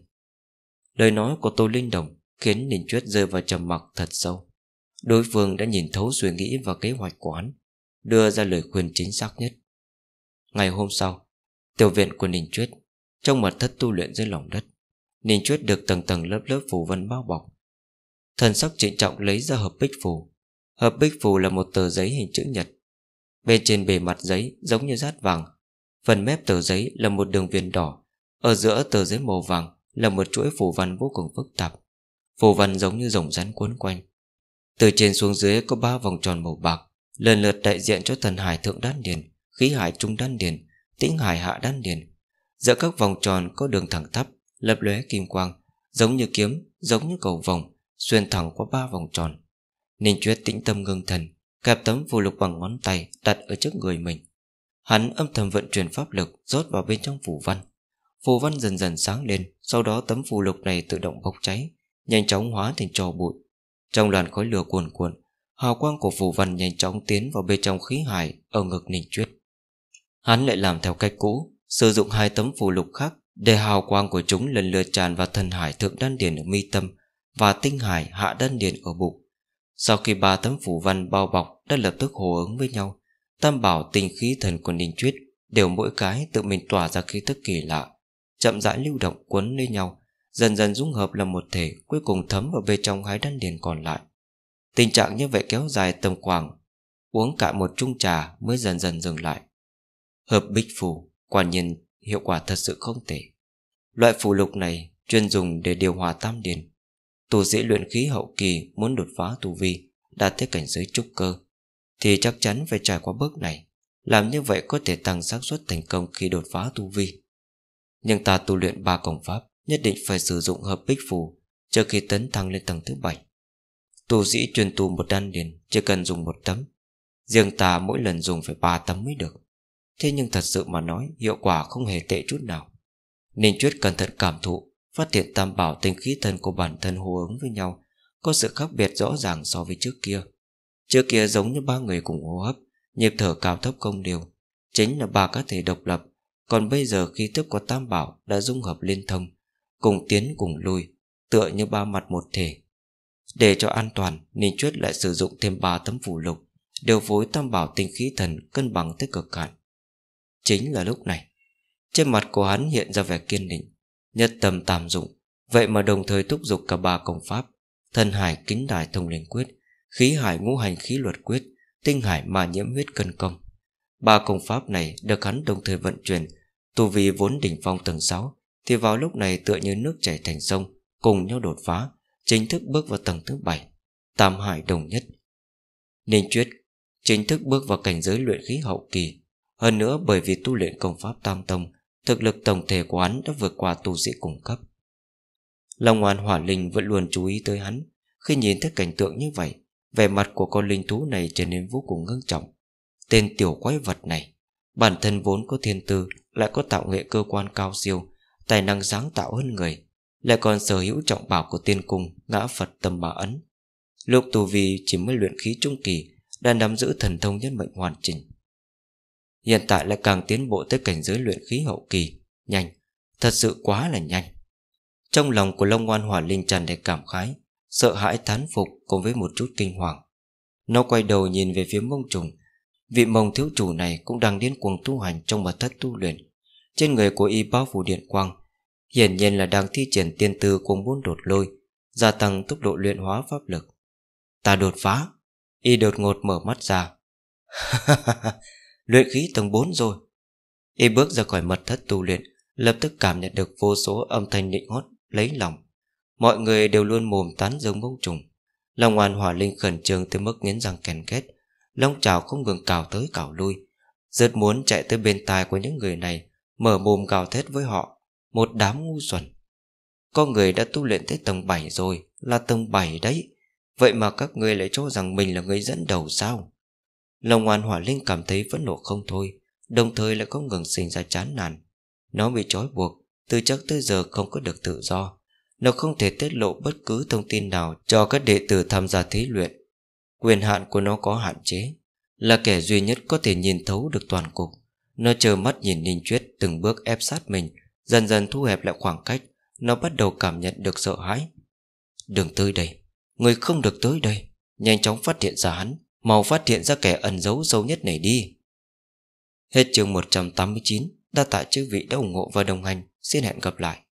Lời nói của Tô Linh Đồng khiến Ninh Chuyết rơi vào trầm mặc thật sâu Đối phương đã nhìn thấu suy nghĩ và kế hoạch của hắn đưa ra lời khuyên chính xác nhất. Ngày hôm sau, tiểu viện của Ninh Chuyết trong mật thất tu luyện dưới lòng đất, Ninh Chuyết được tầng tầng lớp lớp phù vân bao bọc. Thần sắc trịnh trọng lấy ra hợp bích phù. Hợp bích phù là một tờ giấy hình chữ nhật. Bên trên bề mặt giấy giống như rát vàng, phần mép tờ giấy là một đường viền đỏ, ở giữa tờ giấy màu vàng là một chuỗi phù văn vô cùng phức tạp. Phù văn giống như rồng rắn cuốn quanh. Từ trên xuống dưới có ba vòng tròn màu bạc Lần lượt đại diện cho thần hải thượng đan điền Khí hải trung đan điền Tĩnh hải hạ đan điền Giữa các vòng tròn có đường thẳng tắp Lập lóe kim quang Giống như kiếm, giống như cầu vòng Xuyên thẳng qua ba vòng tròn Ninh Chuyết tĩnh tâm ngưng thần Kẹp tấm phù lục bằng ngón tay đặt ở trước người mình Hắn âm thầm vận chuyển pháp lực Rót vào bên trong phù văn Phù văn dần dần sáng lên Sau đó tấm phù lục này tự động bốc cháy Nhanh chóng hóa thành trò bụi Trong làn khói lửa cuồn cuộn Hào quang của phù văn nhanh chóng tiến vào bên trong khí hải Ở ngực Ninh Chuyết Hắn lại làm theo cách cũ Sử dụng hai tấm phù lục khác Để hào quang của chúng lần lượt tràn vào thần hải thượng đan điền ở mi tâm Và tinh hải hạ đan điền ở bụng Sau khi ba tấm phủ văn bao bọc Đã lập tức hồ ứng với nhau Tam bảo tinh khí thần của Ninh Chuyết Đều mỗi cái tự mình tỏa ra khí thức kỳ lạ Chậm rãi lưu động cuốn lên nhau Dần dần dung hợp làm một thể Cuối cùng thấm vào bên trong hai đan điền còn lại Tình trạng như vậy kéo dài tầm khoảng Uống cả một chung trà mới dần dần dừng lại Hợp bích phù Quả nhiên hiệu quả thật sự không tệ Loại phù lục này Chuyên dùng để điều hòa tam điền Tù sĩ luyện khí hậu kỳ Muốn đột phá tu vi Đạt tới cảnh giới trúc cơ Thì chắc chắn phải trải qua bước này Làm như vậy có thể tăng xác suất thành công Khi đột phá tu vi Nhưng ta tu luyện ba cổng pháp Nhất định phải sử dụng hợp bích phù Trước khi tấn thăng lên tầng thứ bảy Tu sĩ chuyên tu một đan điền Chỉ cần dùng một tấm Riêng ta mỗi lần dùng phải ba tấm mới được Thế nhưng thật sự mà nói Hiệu quả không hề tệ chút nào Nên Chuyết cẩn thận cảm thụ Phát hiện tam bảo tinh khí thân của bản thân hô ứng với nhau Có sự khác biệt rõ ràng so với trước kia Trước kia giống như ba người cùng hô hấp Nhịp thở cao thấp không đều Chính là ba cá thể độc lập Còn bây giờ khi thức của tam bảo đã dung hợp liên thông Cùng tiến cùng lui Tựa như ba mặt một thể để cho an toàn Ninh Chuyết lại sử dụng thêm 3 tấm phù lục Điều phối tam bảo tinh khí thần Cân bằng tới cực hạn Chính là lúc này Trên mặt của hắn hiện ra vẻ kiên định Nhất tâm tàm dụng Vậy mà đồng thời thúc giục cả ba công pháp Thân hải kính đài thông linh quyết Khí hải ngũ hành khí luật quyết Tinh hải ma nhiễm huyết cân công Ba công pháp này được hắn đồng thời vận chuyển Tu vi vốn đỉnh phong tầng 6 Thì vào lúc này tựa như nước chảy thành sông Cùng nhau đột phá chính thức bước vào tầng thứ bảy tam hải đồng nhất Ninh tuyết chính thức bước vào cảnh giới luyện khí hậu kỳ Hơn nữa bởi vì tu luyện công pháp tam tông Thực lực tổng thể của hắn đã vượt qua tu sĩ cùng cấp Long Oan Hỏa Linh vẫn luôn chú ý tới hắn Khi nhìn thấy cảnh tượng như vậy Vẻ mặt của con linh thú này trở nên vô cùng ngưng trọng Tên tiểu quái vật này Bản thân vốn có thiên tư Lại có tạo nghệ cơ quan cao siêu Tài năng sáng tạo hơn người lại còn sở hữu trọng bảo của tiên cung Ngã Phật tâm bà ấn lục tù vi chỉ mới luyện khí trung kỳ đang nắm giữ thần thông nhất mệnh hoàn chỉnh Hiện tại lại càng tiến bộ tới cảnh giới luyện khí hậu kỳ Nhanh, thật sự quá là nhanh Trong lòng của Long Ngoan Hỏa Linh tràn đầy cảm khái Sợ hãi thán phục cùng với một chút kinh hoàng Nó quay đầu nhìn về phía mông trùng Vị mông thiếu chủ này cũng đang điên cuồng tu hành trong mật thất tu luyện Trên người của y bao phủ điện quang Hiển nhiên là đang thi triển tiên tư cùng bốn đột lôi Gia tăng tốc độ luyện hóa pháp lực Ta đột phá Y đột ngột mở mắt ra Luyện khí tầng 4 rồi Y bước ra khỏi mật thất tu luyện Lập tức cảm nhận được vô số âm thanh nịnh hót Lấy lòng Mọi người đều luôn mồm tán giống bông trùng Long hoàn hỏa linh khẩn trương tới mức nghiến răng kèn kết Long trào không ngừng cào tới cào lui Rất muốn chạy tới bên tai của những người này Mở mồm gào thét với họ một đám ngu xuẩn Con người đã tu luyện tới tầng 7 rồi Là tầng 7 đấy Vậy mà các người lại cho rằng mình là người dẫn đầu sao Lòng hoàn hỏa linh cảm thấy phẫn nộ không thôi Đồng thời lại có ngừng sinh ra chán nản Nó bị trói buộc Từ trước tới giờ không có được tự do Nó không thể tiết lộ bất cứ thông tin nào Cho các đệ tử tham gia thí luyện Quyền hạn của nó có hạn chế Là kẻ duy nhất có thể nhìn thấu được toàn cục Nó chờ mắt nhìn Ninh Chuyết từng bước ép sát mình Dần dần thu hẹp lại khoảng cách Nó bắt đầu cảm nhận được sợ hãi Đừng tới đây Người không được tới đây Nhanh chóng phát hiện ra hắn mau phát hiện ra kẻ ẩn giấu sâu nhất này đi Hết chương 189 Đa tạ chư vị đã ủng hộ và đồng hành Xin hẹn gặp lại